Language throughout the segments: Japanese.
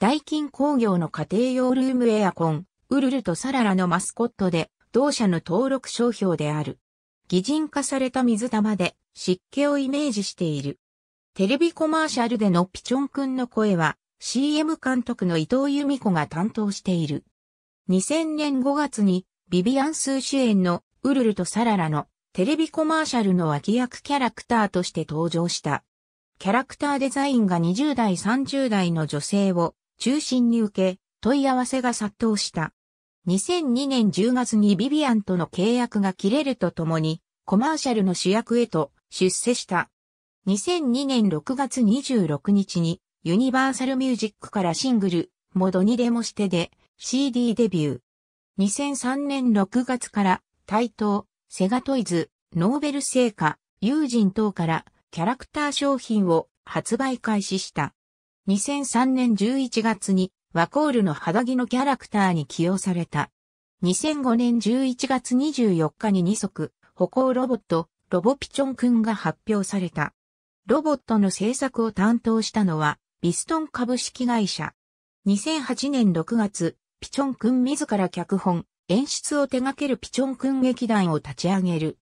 ダイキン工業の家庭用ルームエアコン、ウルルとサララのマスコットで、同社の登録商標である。擬人化された水玉で湿気をイメージしている。テレビコマーシャルでのピチョン君の声は CM 監督の伊藤由美子が担当している。2000年5月にビビアン・スー主演のウルルとサララのテレビコマーシャルの脇役キャラクターとして登場した。キャラクターデザインが20代30代の女性を中心に受け、問い合わせが殺到した。2002年10月にビビアンとの契約が切れるとともに、コマーシャルの主役へと出世した。2002年6月26日に、ユニバーサルミュージックからシングル、モドにでもしてで、CD デビュー。2003年6月から、台頭。セガトイズ、ノーベル製菓、友人等から、キャラクター商品を発売開始した。2003年11月にワコールの肌着のキャラクターに起用された。2005年11月24日に2足、歩行ロボット、ロボピチョンくんが発表された。ロボットの制作を担当したのは、ビストン株式会社。2008年6月、ピチョンくん自ら脚本、演出を手掛けるピチョンくん劇団を立ち上げる。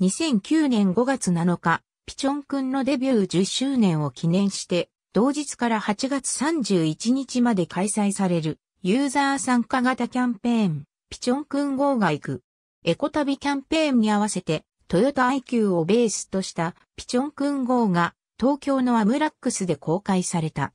2009年5月7日、ピチョンくんのデビュー10周年を記念して、同日から8月31日まで開催される、ユーザー参加型キャンペーン、ピチョン君号が行く。エコ旅キャンペーンに合わせて、トヨタ IQ をベースとしたピチョン君号が東京のアムラックスで公開された。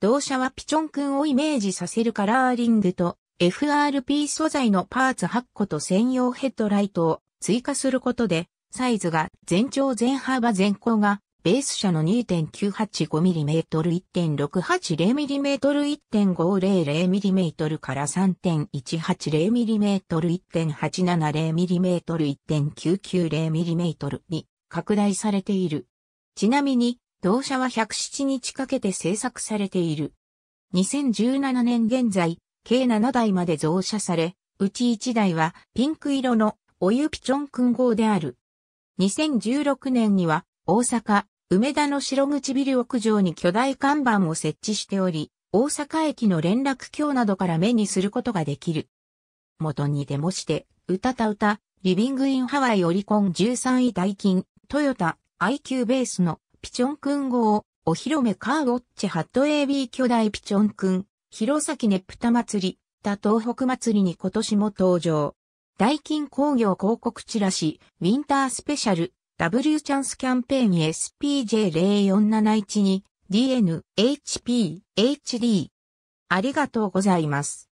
同社はピチョンんをイメージさせるカラーリングと FRP 素材のパーツ8個と専用ヘッドライトを追加することで、サイズが全長全幅全高がベース車の 2.985mm1.680mm1.500mm から 3.180mm1.870mm1.990mm に拡大されている。ちなみに、同社は107日かけて製作されている。2017年現在、計7台まで増車され、うち1台はピンク色のおゆピチョンん号である。2016年には大阪、梅田の白口ビル屋上に巨大看板を設置しており、大阪駅の連絡橋などから目にすることができる。元にデモして、歌た歌、リビングインハワイオリコン13位大金、トヨタ、IQ ベースのピチョンくん号お披露目カーウォッチハット AB 巨大ピチョンくん、弘前ねぷた祭り、田東北祭りに今年も登場。大金工業広告チラシ、ウィンタースペシャル、W チャンスキャンペーン SPJ0471 DN HP HD ありがとうございます。